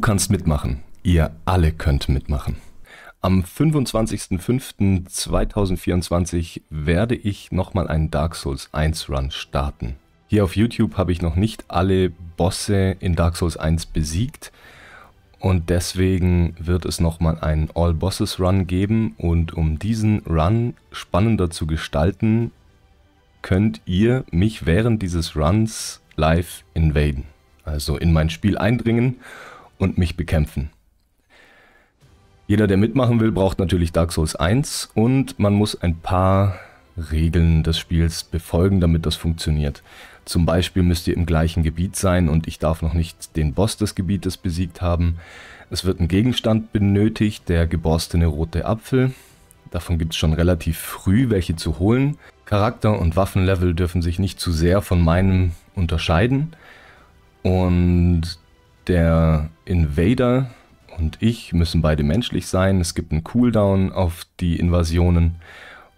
kannst mitmachen. Ihr alle könnt mitmachen. Am 25.05.2024 werde ich nochmal einen Dark Souls 1 Run starten. Hier auf YouTube habe ich noch nicht alle Bosse in Dark Souls 1 besiegt und deswegen wird es nochmal einen All Bosses Run geben und um diesen Run spannender zu gestalten, könnt ihr mich während dieses Runs live invaden, also in mein Spiel eindringen und mich bekämpfen. Jeder, der mitmachen will, braucht natürlich Dark Souls 1 und man muss ein paar Regeln des Spiels befolgen, damit das funktioniert. Zum Beispiel müsst ihr im gleichen Gebiet sein und ich darf noch nicht den Boss des Gebietes besiegt haben. Es wird ein Gegenstand benötigt, der geborstene rote Apfel. Davon gibt es schon relativ früh welche zu holen. Charakter und Waffenlevel dürfen sich nicht zu sehr von meinem unterscheiden. Und der Invader und ich müssen beide menschlich sein. Es gibt einen Cooldown auf die Invasionen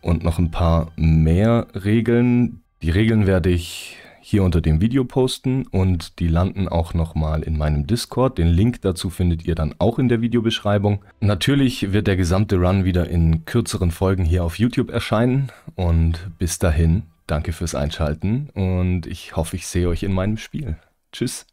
und noch ein paar mehr Regeln. Die Regeln werde ich hier unter dem Video posten und die landen auch nochmal in meinem Discord. Den Link dazu findet ihr dann auch in der Videobeschreibung. Natürlich wird der gesamte Run wieder in kürzeren Folgen hier auf YouTube erscheinen und bis dahin danke fürs Einschalten und ich hoffe, ich sehe euch in meinem Spiel. Tschüss!